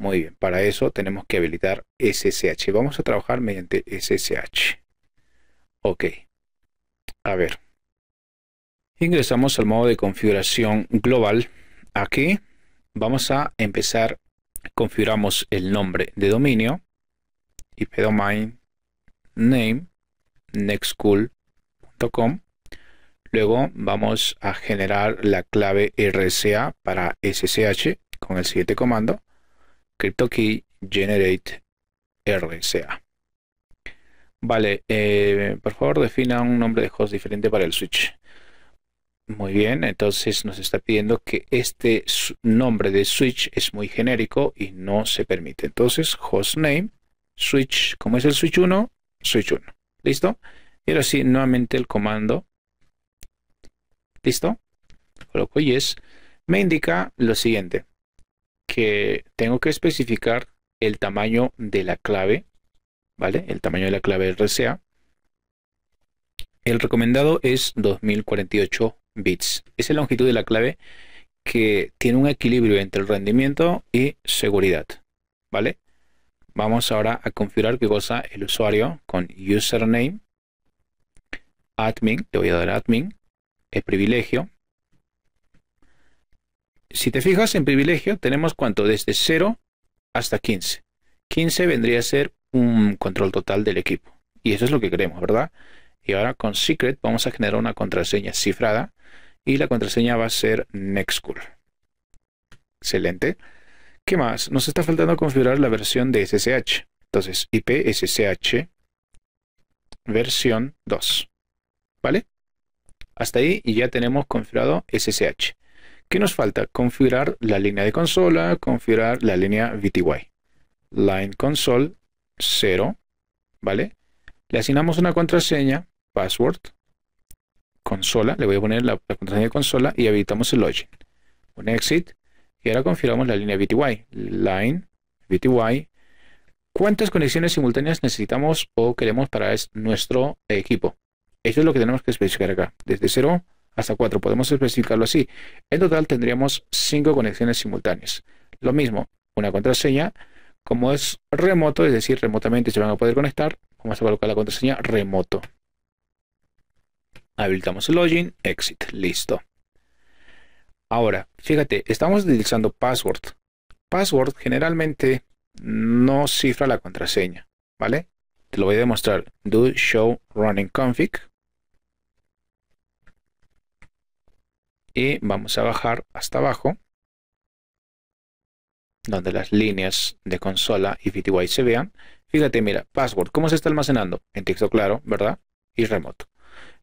Muy bien, para eso tenemos que habilitar SSH. Vamos a trabajar mediante SSH. Ok. A ver. Ingresamos al modo de configuración global. Aquí vamos a empezar. Configuramos el nombre de dominio. IP domain name nextcool.com. Luego vamos a generar la clave RCA para SSH con el siguiente comando CryptoKey Generate RSA. Vale, eh, por favor defina un nombre de host diferente para el switch. Muy bien, entonces nos está pidiendo que este nombre de switch es muy genérico y no se permite. Entonces, hostname, switch, como es el switch 1, switch 1. ¿Listo? Y ahora sí, nuevamente el comando. ¿Listo? Coloco yes. Me indica lo siguiente que tengo que especificar el tamaño de la clave, ¿vale? El tamaño de la clave RCA El recomendado es 2048 bits. es la longitud de la clave que tiene un equilibrio entre el rendimiento y seguridad, ¿vale? Vamos ahora a configurar qué cosa el usuario con username, admin, le voy a dar admin, el privilegio, si te fijas en privilegio, tenemos cuánto desde 0 hasta 15. 15 vendría a ser un control total del equipo. Y eso es lo que queremos, ¿verdad? Y ahora con secret vamos a generar una contraseña cifrada y la contraseña va a ser nextcool. Excelente. ¿Qué más? Nos está faltando configurar la versión de SSH. Entonces, IP SSH versión 2. ¿Vale? Hasta ahí y ya tenemos configurado SSH. ¿Qué nos falta? Configurar la línea de consola, configurar la línea VTY. Line console 0, ¿vale? Le asignamos una contraseña, password, consola, le voy a poner la, contraseña de consola y habilitamos el login. Un exit y ahora configuramos la línea VTY. Line VTY. ¿Cuántas conexiones simultáneas necesitamos o queremos para nuestro equipo? Eso es lo que tenemos que especificar acá. Desde 0 hasta 4, podemos especificarlo así. En total tendríamos 5 conexiones simultáneas. Lo mismo, una contraseña, como es remoto, es decir, remotamente se van a poder conectar, vamos a colocar la contraseña remoto. Habilitamos el login, exit, listo. Ahora, fíjate, estamos utilizando password. Password generalmente no cifra la contraseña, ¿vale? Te lo voy a demostrar. Do show running config y vamos a bajar hasta abajo donde las líneas de consola y VTY se vean. Fíjate, mira, password, ¿cómo se está almacenando? En texto claro, ¿verdad? Y remoto.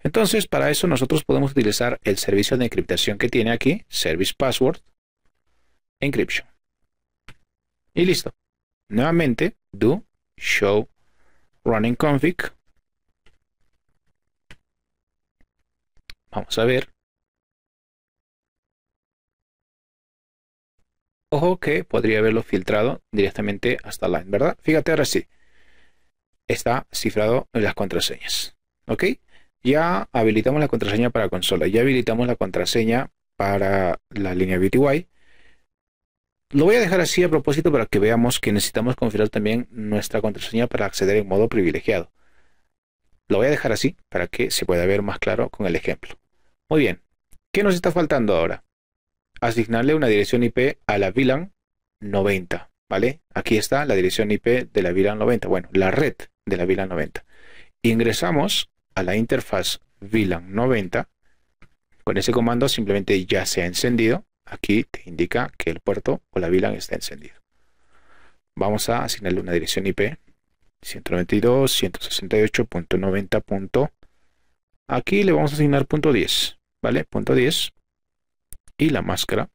Entonces, para eso nosotros podemos utilizar el servicio de encriptación que tiene aquí, service password, encryption. Y listo. Nuevamente, do show running config. Vamos a ver. Ojo que podría haberlo filtrado directamente hasta line, ¿verdad? Fíjate ahora sí. Está cifrado en las contraseñas. ¿Ok? Ya habilitamos la contraseña para consola. Ya habilitamos la contraseña para la línea BTY. Lo voy a dejar así a propósito para que veamos que necesitamos configurar también nuestra contraseña para acceder en modo privilegiado. Lo voy a dejar así para que se pueda ver más claro con el ejemplo. Muy bien. ¿Qué nos está faltando ahora? asignarle una dirección IP a la VLAN 90, ¿vale? Aquí está la dirección IP de la VLAN 90, bueno, la red de la VLAN 90. Ingresamos a la interfaz VLAN 90. Con ese comando simplemente ya se ha encendido. Aquí te indica que el puerto o la VLAN está encendido. Vamos a asignarle una dirección IP 192.168.90. Aquí le vamos a asignar punto .10, ¿vale? Punto .10 y la máscara.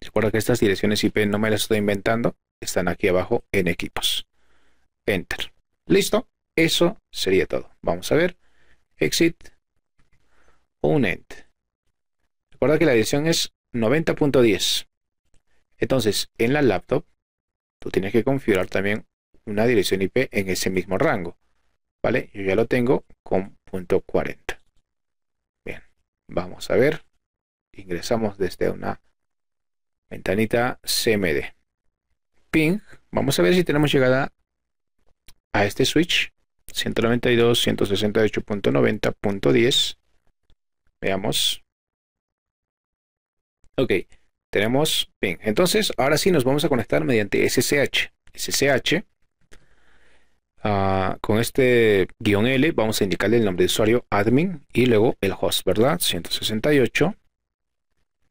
Recuerda que estas direcciones IP no me las estoy inventando, están aquí abajo en equipos. Enter. Listo, eso sería todo. Vamos a ver. Exit. Un end. Recuerda que la dirección es 90.10. Entonces, en la laptop, tú tienes que configurar también una dirección IP en ese mismo rango. ¿Vale? Yo ya lo tengo con .40. Bien, vamos a ver ingresamos desde una ventanita CMD. Ping, vamos a ver si tenemos llegada a este switch 192.168.90.10. Veamos. Ok, tenemos ping. Entonces, ahora sí nos vamos a conectar mediante SSH. SSH. Ah, con este guión L vamos a indicarle el nombre de usuario admin y luego el host, ¿verdad? 168.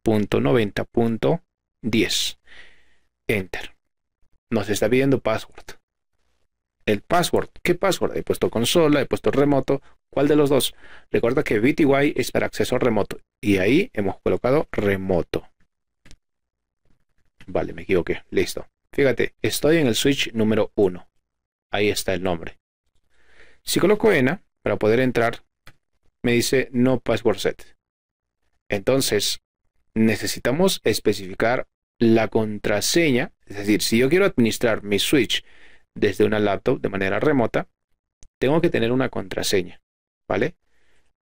.90.10 Enter. Nos está pidiendo password. El password, ¿qué password? He puesto consola, he puesto remoto. ¿Cuál de los dos? Recuerda que BTY es para acceso remoto y ahí hemos colocado remoto. Vale, me equivoqué. Listo. Fíjate, estoy en el switch número 1. Ahí está el nombre. Si coloco ENA, para poder entrar, me dice no password set. Entonces, necesitamos especificar la contraseña. Es decir, si yo quiero administrar mi switch desde una laptop de manera remota, tengo que tener una contraseña. ¿Vale?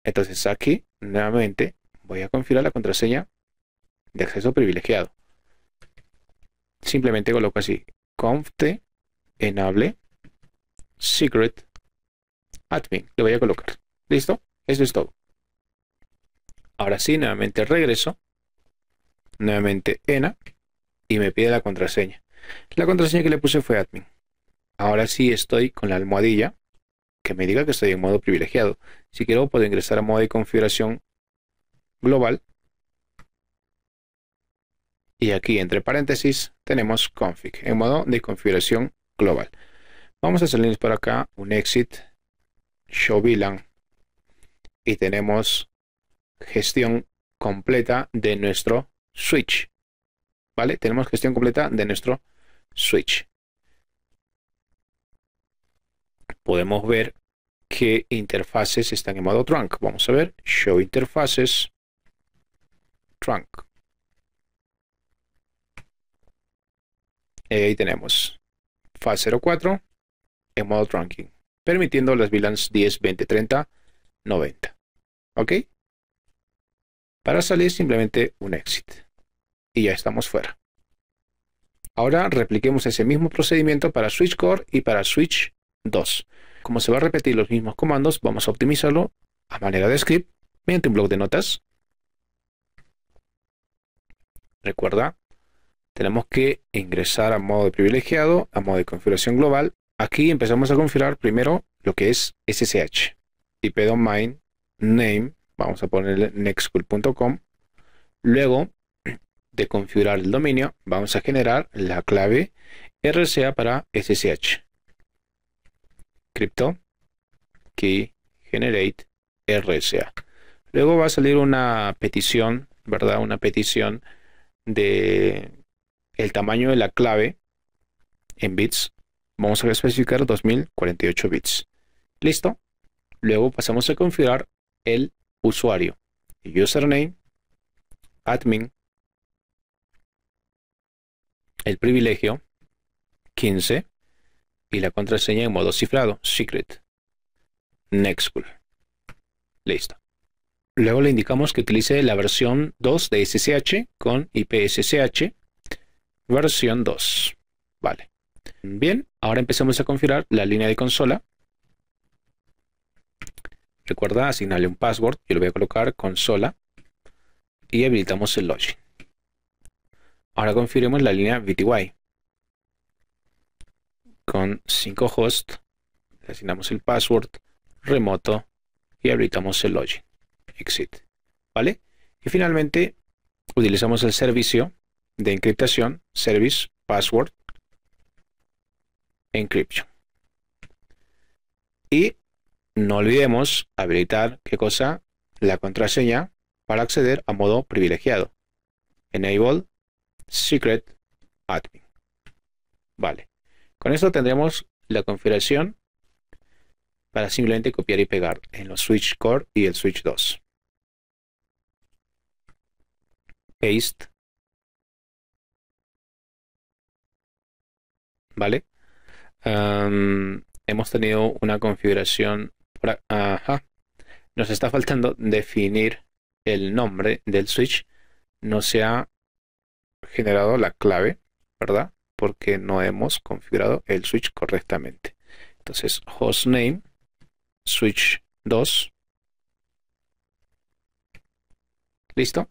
Entonces aquí, nuevamente, voy a configurar la contraseña de acceso privilegiado. Simplemente coloco así, confte enable secret admin. Le voy a colocar. ¿Listo? Eso es todo. Ahora sí, nuevamente regreso nuevamente ENA y me pide la contraseña. La contraseña que le puse fue admin. Ahora sí estoy con la almohadilla que me diga que estoy en modo privilegiado. Si quiero puedo ingresar a modo de configuración global y aquí entre paréntesis tenemos config en modo de configuración global. Vamos a salir por acá un exit show VLAN y tenemos gestión completa de nuestro switch. ¿Vale? Tenemos gestión completa de nuestro switch. Podemos ver qué interfaces están en modo trunk. Vamos a ver. Show interfaces. Trunk. ahí tenemos fase 04 en modo trunking, permitiendo las VLANs 10, 20, 30, 90. ¿Ok? Para salir simplemente un exit. Y ya estamos fuera. Ahora repliquemos ese mismo procedimiento para switch core y para switch 2. Como se va a repetir los mismos comandos, vamos a optimizarlo a manera de script mediante un blog de notas. Recuerda, tenemos que ingresar a modo de privilegiado, a modo de configuración global. Aquí empezamos a configurar primero lo que es SSH. IP domain, name, vamos a ponerle nextpool.com. Luego de configurar el dominio, vamos a generar la clave RSA para SSH. Crypto key generate RSA. Luego va a salir una petición, ¿verdad? Una petición de el tamaño de la clave en bits. Vamos a especificar 2048 bits. Listo. Luego pasamos a configurar el usuario, username, admin, el privilegio, 15, y la contraseña en modo cifrado, secret, school. Listo. Luego le indicamos que utilice la versión 2 de SSH con IPSSH, versión 2. Vale. Bien, ahora empecemos a configurar la línea de consola Recuerda asignarle un password. Yo lo voy a colocar consola y habilitamos el login. Ahora confirmemos la línea VTY. Con 5 host asignamos el password remoto y habilitamos el login. Exit. ¿Vale? Y finalmente utilizamos el servicio de encriptación service password encryption. Y no olvidemos habilitar, ¿qué cosa? La contraseña para acceder a modo privilegiado. Enable Secret Admin. Vale. Con esto tendremos la configuración para simplemente copiar y pegar en los switch core y el switch 2. Paste. Vale. hemos tenido una configuración Ajá. Nos está faltando definir el nombre del switch. No se ha generado la clave, ¿verdad? Porque no hemos configurado el switch correctamente. Entonces, hostname, switch 2. ¿Listo?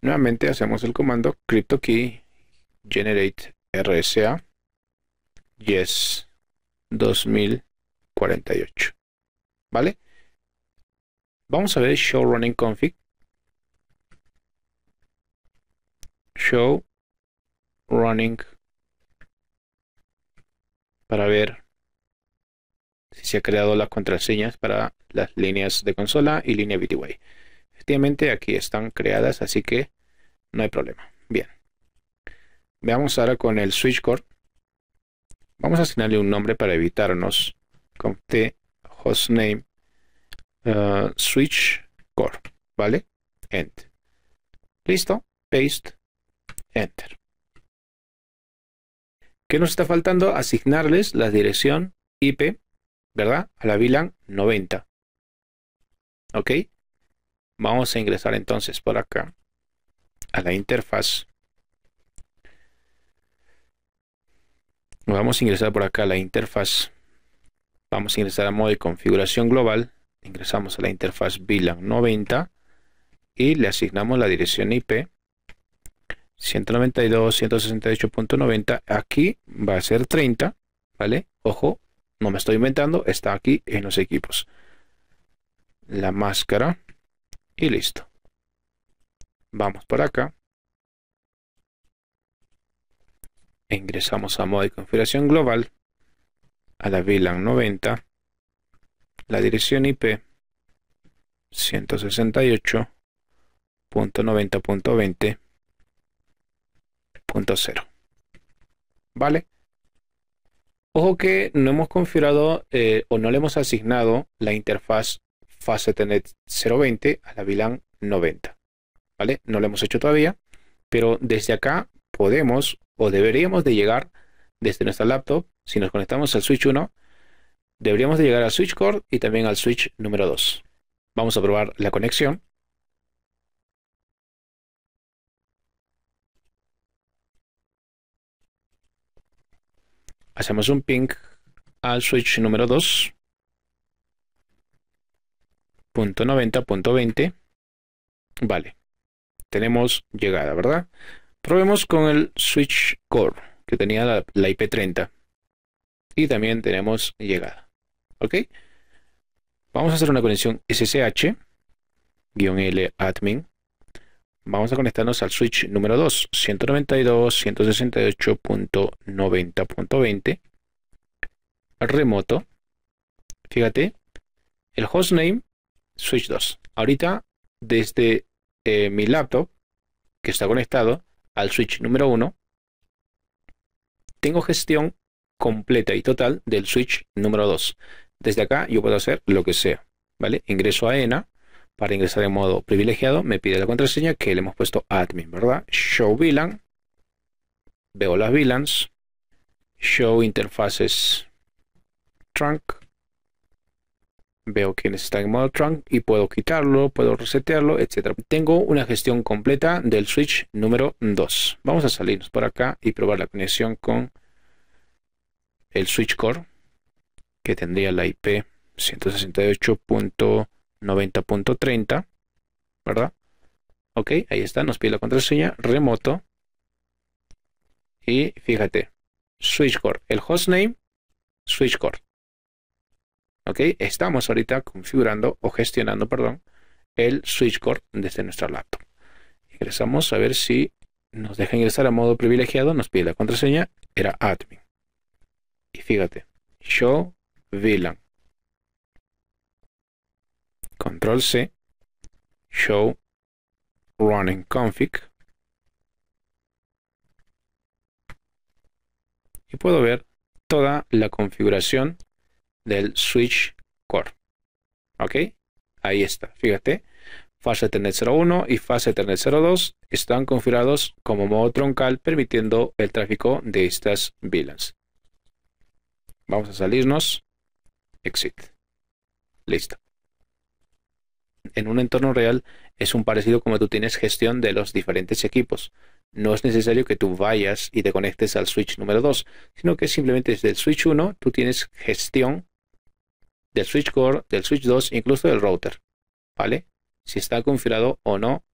Nuevamente hacemos el comando key generate RSA yes 2048. ¿Vale? Vamos a ver show running config. Show running para ver si se ha creado las contraseñas para las líneas de consola y línea btway. Efectivamente, aquí están creadas, así que no hay problema. Bien. Veamos ahora con el core. Vamos a asignarle un nombre para evitarnos con hostname uh, switch core, ¿vale? End. Listo, paste, enter. ¿Qué nos está faltando? Asignarles la dirección IP, ¿verdad? A la VLAN 90. ¿Ok? Vamos a ingresar entonces por acá a la interfaz. Vamos a ingresar por acá a la interfaz. Vamos a ingresar a modo de configuración global. Ingresamos a la interfaz VLAN 90 y le asignamos la dirección IP 192.168.90. Aquí va a ser 30, ¿vale? Ojo, no me estoy inventando, está aquí en los equipos. La máscara y listo. Vamos por acá. E ingresamos a modo de configuración global a la VLAN 90, la dirección IP 168.90.20.0. ¿Vale? Ojo que no hemos configurado eh, o no le hemos asignado la interfaz FaceTenet 020 a la VLAN 90. ¿Vale? No lo hemos hecho todavía, pero desde acá podemos o deberíamos de llegar desde nuestra laptop si nos conectamos al switch 1, deberíamos de llegar al switch core y también al switch número 2. Vamos a probar la conexión. Hacemos un ping al switch número 2. Punto 90, punto 20. Vale. Tenemos llegada, ¿verdad? Probemos con el switch core que tenía la IP30 y también tenemos llegada. ¿Ok? Vamos a hacer una conexión SSH-L admin. Vamos a conectarnos al switch número 2, 192.168.90.20. Remoto. Fíjate, el hostname, switch 2. Ahorita, desde eh, mi laptop, que está conectado al switch número 1, tengo gestión completa y total del switch número 2. Desde acá yo puedo hacer lo que sea, ¿vale? Ingreso a ENA, para ingresar en modo privilegiado me pide la contraseña que le hemos puesto admin, ¿verdad? Show VLAN, veo las VLANs, show interfaces trunk, veo quién está en modo trunk y puedo quitarlo, puedo resetearlo, etc. Tengo una gestión completa del switch número 2. Vamos a salirnos por acá y probar la conexión con el switch core que tendría la IP 168.90.30, ¿verdad? Ok, ahí está, nos pide la contraseña remoto. Y fíjate, switchcore, el hostname, switchcore. Ok, estamos ahorita configurando o gestionando, perdón, el switchcore desde nuestra laptop. Ingresamos a ver si nos deja ingresar a modo privilegiado, nos pide la contraseña, era admin. Y fíjate, show VLAN Control C, show running config. Y puedo ver toda la configuración del switch core. ¿Ok? Ahí está, fíjate. Fase Ethernet 01 y Fase Ethernet 02 están configurados como modo troncal permitiendo el tráfico de estas VLANs. Vamos a salirnos. Exit. Listo. En un entorno real es un parecido como tú tienes gestión de los diferentes equipos. No es necesario que tú vayas y te conectes al switch número 2, sino que simplemente desde el switch 1 tú tienes gestión del switch core, del switch 2, incluso del router. ¿Vale? Si está configurado o no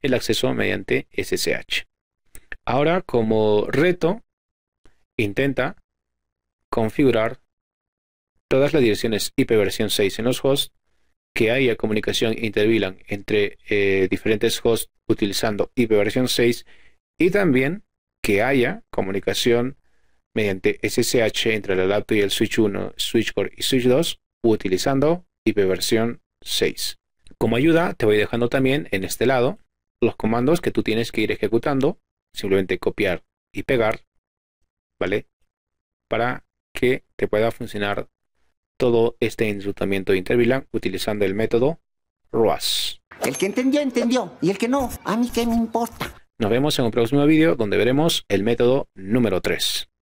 el acceso mediante SSH. Ahora, como reto, intenta configurar todas las direcciones IPv6 en los hosts que haya comunicación inter entre eh, diferentes hosts utilizando IPv6 y también que haya comunicación mediante SSH entre la laptop y el switch 1, switch core y switch 2 utilizando IPv6. Como ayuda te voy dejando también en este lado los comandos que tú tienes que ir ejecutando, simplemente copiar y pegar, ¿vale? Para que te pueda funcionar todo este de intervilan utilizando el método ROAS. El que entendió, entendió. Y el que no, a mí qué me importa. Nos vemos en un próximo vídeo donde veremos el método número 3.